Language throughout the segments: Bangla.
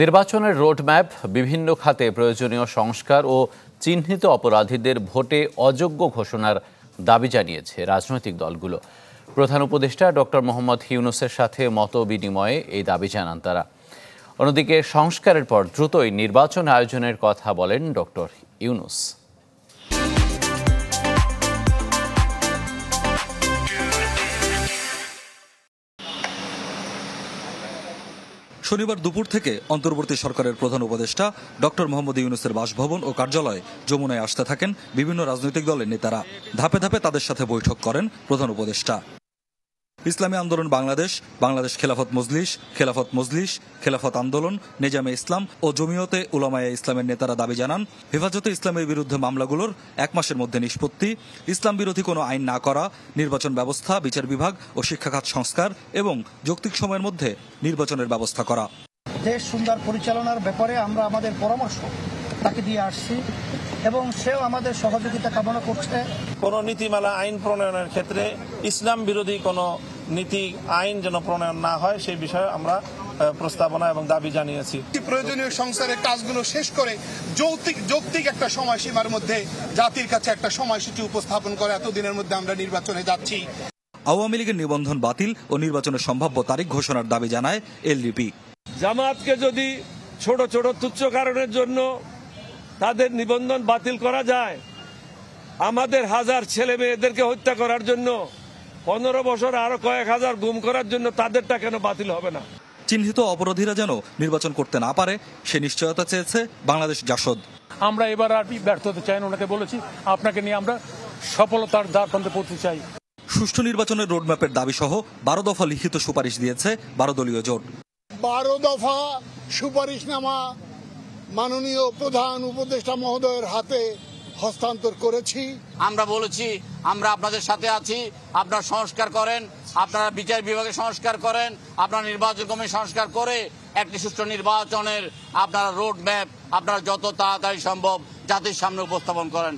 নির্বাচনের রোডম্যাপ বিভিন্ন খাতে প্রয়োজনীয় সংস্কার ও চিহ্নিত অপরাধীদের ভোটে অযোগ্য ঘোষণার দাবি জানিয়েছে রাজনৈতিক দলগুলো প্রধান উপদেষ্টা ডক্টর মোহাম্মদ হিউনুসের সাথে মত বিনিময়ে এই দাবি জানান তারা অন্যদিকে সংস্কারের পর দ্রুতই নির্বাচন আয়োজনের কথা বলেন ডক্টর ইউনুস শনিবার দুপুর থেকে অন্তর্বর্তী সরকারের প্রধান উপদেষ্টা ডক্টর মোহাম্মদ ইউনুসের বাসভবন ও কার্যালয়ে যমুনায় আসতে থাকেন বিভিন্ন রাজনৈতিক দলের নেতারা ধাপে ধাপে তাদের সাথে বৈঠক করেন প্রধান উপদেষ্টা ইসলামী আন্দোলন বাংলাদেশ বাংলাদেশ খেলাফত মজলিস খেলাফত মজলিস খেলাফত আন্দোলন নেজামে ইসলাম ও জমিয়তে উলামায় ইসলামের নেতারা দাবি জানান হেফাজতে ইসলামের বিরুদ্ধে মামলাগুলোর এক মাসের মধ্যে নিষ্পত্তি ইসলাম বিরোধী কোনো আইন না করা নির্বাচন ব্যবস্থা বিচার বিভাগ ও শিক্ষাখাত সংস্কার এবং যৌক্তিক সময়ের মধ্যে নির্বাচনের ব্যবস্থা করা দেশ সুন্দর পরিচালনার ব্যাপারে আমরা আমাদের পরামর্শ তাকে দিয়ে আসছি এবং সেও আমাদের সহযোগিতা কামনা করছে কোন নীতিমালা আইন প্রণয়নের ক্ষেত্রে ইসলাম বিরোধী কোনো নীতি আইন যেন প্রণয়ন না হয় সেই বিষয়ে আমরা প্রস্তাবনা এবং দাবি জানিয়েছি প্রয়োজনীয় সংসারের কাজগুলো শেষ করে যৌক্তিক যৌক্তিক একটা সময়সীমার মধ্যে জাতির কাছে একটা সময়সূচি উপস্থাপন করে এতদিনের মধ্যে আমরা নির্বাচনে যাচ্ছি আওয়ামী লীগের নিবন্ধন বাতিল ও নির্বাচনের সম্ভাব্য তারিখ ঘোষণার দাবি জানায় এলডিপি জামাতকে যদি ছোট ছোট তুচ্ছ কারণের জন্য তাদের নিবন্ধন বাতিল করা যায় আমাদের হাজার ছেলে মেয়েদেরকে হত্যা করার জন্য পনেরো বছর আরো কয়েক হাজার গুম করার জন্য তাদেরটা কেন বাতিল হবে না চিহ্নিত অপরাধীরা যেন নির্বাচন করতে না পারে সে নিশ্চয়তা চেয়েছে বাংলাদেশ জাসদ আমরা এবার আর ব্যর্থ হতে চাই ওনাকে বলেছি আপনাকে নিয়ে আমরা সফলতার দ্বারপ্রান্তে পড়তে চাই সুষ্ঠু নির্বাচনের রোডম্যাপের দাবি সহ বারো দফা লিখিত সুপারিশ দিয়েছে বারো দলীয় জোট বারো দফা সুপারিশ নামা মাননীয় প্রধান উপদেষ্টা মহোদয়ের হাতে হস্তান্তর করেছি আমরা বলেছি আমরা আপনাদের সাথে আছি আপনারা সংস্কার করেন আপনারা বিচার বিভাগে সংস্কার করেন আপনারা নির্বাচন কমিশন সংস্কার করে একটি সুষ্ঠু নির্বাচনের আপনারা রোড ম্যাপ আপনারা যত তাড়াতাড়ি সম্ভব জাতির সামনে উপস্থাপন করেন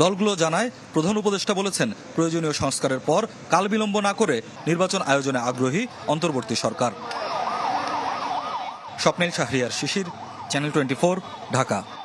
দলগুলো জানায় প্রধান উপদেষ্টা বলেছেন প্রয়োজনীয় সংস্কারের পর কাল বিলম্ব না করে নির্বাচন আয়োজনে আগ্রহী অন্তর্বর্তী সরকার স্বপ্নিল শাহরিয়ার শিশির চ্যানেল টোয়েন্টি ঢাকা